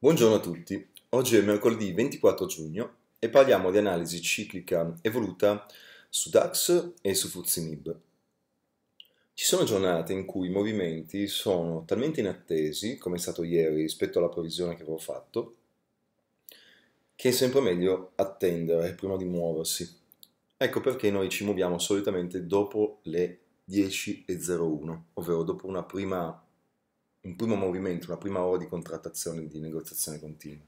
Buongiorno a tutti, oggi è mercoledì 24 giugno e parliamo di analisi ciclica evoluta su DAX e su FUZIMIB. Ci sono giornate in cui i movimenti sono talmente inattesi, come è stato ieri rispetto alla previsione che avevo fatto, che è sempre meglio attendere prima di muoversi. Ecco perché noi ci muoviamo solitamente dopo le 10.01, ovvero dopo una prima un primo movimento, una prima ora di contrattazione, di negoziazione continua.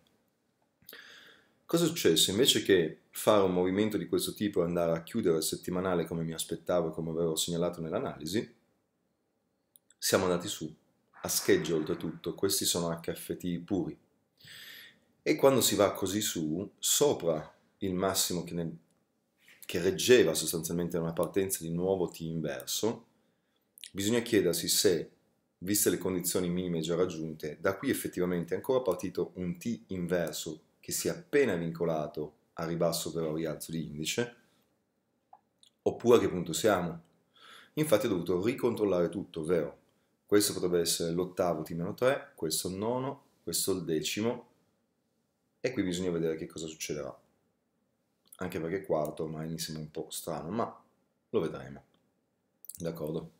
Cosa è successo? Invece che fare un movimento di questo tipo e andare a chiudere il settimanale come mi aspettavo e come avevo segnalato nell'analisi, siamo andati su, a scheggio oltretutto, questi sono HFT puri. E quando si va così su, sopra il massimo che, ne, che reggeva sostanzialmente una partenza di nuovo T inverso, bisogna chiedersi se viste le condizioni minime già raggiunte, da qui effettivamente è ancora partito un T inverso che si è appena vincolato a ribasso però rialzo di indice, oppure a che punto siamo? Infatti ho dovuto ricontrollare tutto, ovvero questo potrebbe essere l'ottavo T-3, questo il nono, questo il decimo, e qui bisogna vedere che cosa succederà. Anche perché quarto ormai mi sembra un po' strano, ma lo vedremo. D'accordo?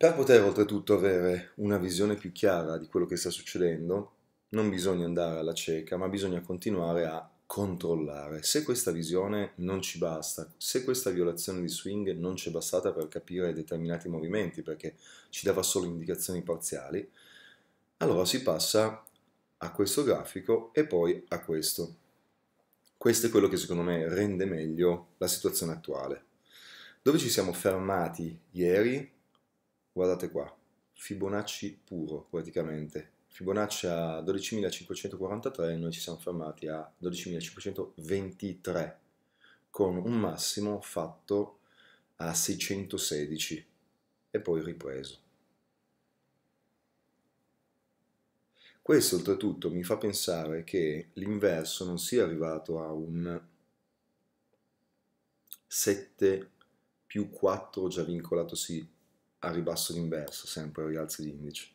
Per poter oltretutto avere una visione più chiara di quello che sta succedendo, non bisogna andare alla cieca, ma bisogna continuare a controllare. Se questa visione non ci basta, se questa violazione di swing non ci è bastata per capire determinati movimenti, perché ci dava solo indicazioni parziali, allora si passa a questo grafico e poi a questo. Questo è quello che secondo me rende meglio la situazione attuale. Dove ci siamo fermati ieri guardate qua, Fibonacci puro praticamente. Fibonacci a 12.543 noi ci siamo fermati a 12.523 con un massimo fatto a 616 e poi ripreso. Questo oltretutto mi fa pensare che l'inverso non sia arrivato a un 7 più 4 già vincolato al ribasso d'inverso, sempre al rialzo di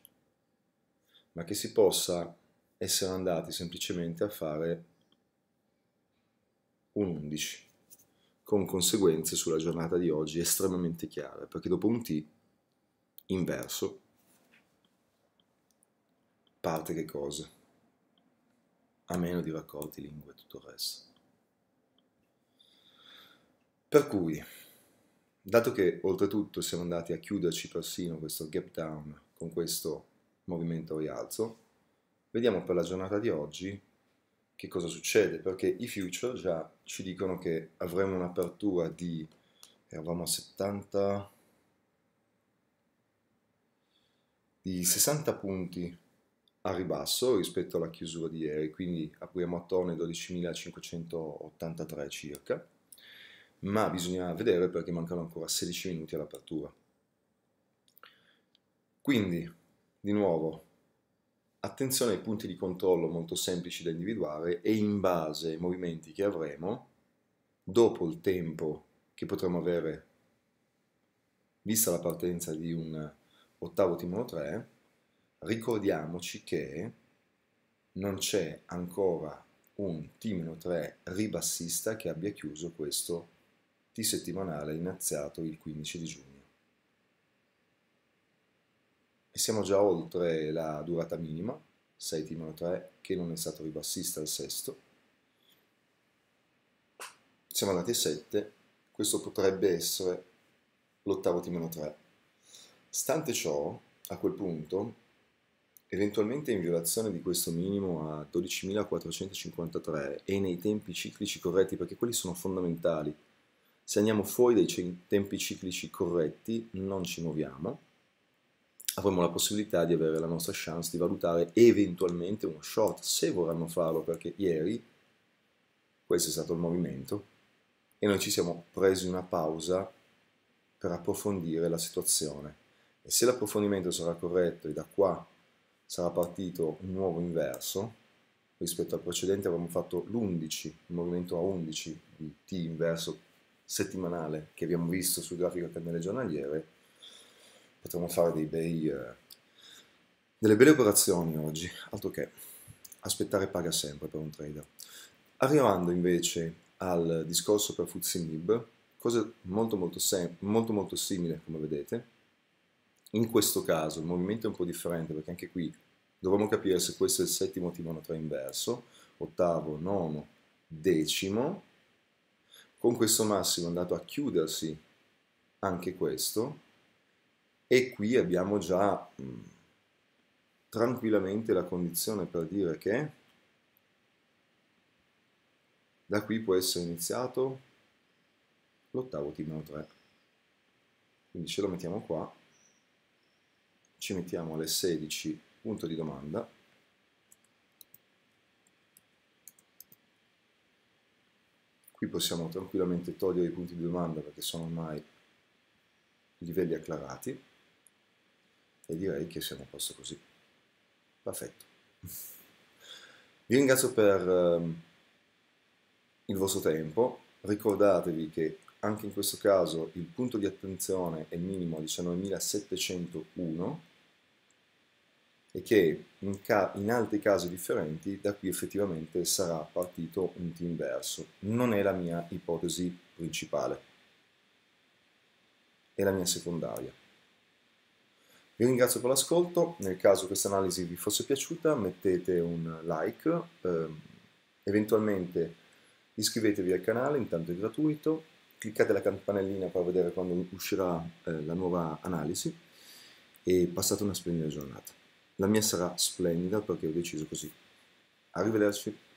ma che si possa essere andati semplicemente a fare un 11, con conseguenze sulla giornata di oggi estremamente chiare, perché dopo un T inverso parte che cosa? A meno di raccolti lingue e tutto il resto. Per cui Dato che oltretutto siamo andati a chiuderci persino questo gap down con questo movimento rialzo, vediamo per la giornata di oggi che cosa succede, perché i future già ci dicono che avremo un'apertura di, eravamo a 70, di 60 punti a ribasso rispetto alla chiusura di ieri, quindi apriamo attorno ai 12.583 circa, ma bisogna vedere perché mancano ancora 16 minuti all'apertura. Quindi, di nuovo, attenzione ai punti di controllo molto semplici da individuare e in base ai movimenti che avremo, dopo il tempo che potremo avere, vista la partenza di un ottavo timolo 3, ricordiamoci che non c'è ancora un timolo 3 ribassista che abbia chiuso questo di settimanale iniziato il 15 di giugno. E siamo già oltre la durata minima, 6 timano 3 che non è stato ribassista al sesto. Siamo andati a 7, questo potrebbe essere l'ottavo timano 3. Stante ciò, a quel punto, eventualmente in violazione di questo minimo a 12.453 e nei tempi ciclici corretti, perché quelli sono fondamentali, se andiamo fuori dai tempi ciclici corretti, non ci muoviamo, avremo la possibilità di avere la nostra chance di valutare eventualmente uno short, se vorranno farlo, perché ieri questo è stato il movimento e noi ci siamo presi una pausa per approfondire la situazione. E se l'approfondimento sarà corretto e da qua sarà partito un nuovo inverso, rispetto al precedente avevamo fatto l'11, il movimento a 11 di T inverso settimanale che abbiamo visto sul grafico cambiale giornaliere, potremmo fare dei bei, eh, delle belle operazioni oggi, altro che aspettare paga sempre per un trader. Arrivando invece al discorso per FTSE cosa molto molto, molto molto simile come vedete, in questo caso il movimento è un po' differente perché anche qui dovremmo capire se questo è il settimo timone 3 inverso, ottavo, nono, decimo, con questo massimo è andato a chiudersi anche questo e qui abbiamo già mm, tranquillamente la condizione per dire che da qui può essere iniziato l'ottavo timone 3. Quindi ce lo mettiamo qua, ci mettiamo alle 16, punto di domanda, Qui possiamo tranquillamente togliere i punti di domanda perché sono ormai livelli acclarati e direi che siamo a posto così. Perfetto. Vi ringrazio per ehm, il vostro tempo. Ricordatevi che anche in questo caso il punto di attenzione è minimo a 19.701 e che in, ca- in, altri casi differenti da qui effettivamente sarà partito un team verso. Non è la mia ipotesi principale, è la mia secondaria. Vi ringrazio per l'ascolto, nel caso questa analisi vi fosse piaciuta mettete un like, ehm, eventualmente iscrivetevi al canale, intanto è gratuito, cliccate la campanellina per vedere quando uscirà eh, la nuova analisi e passate una splendida giornata. La mia sarà splendida perché ho deciso così. Arrivederci.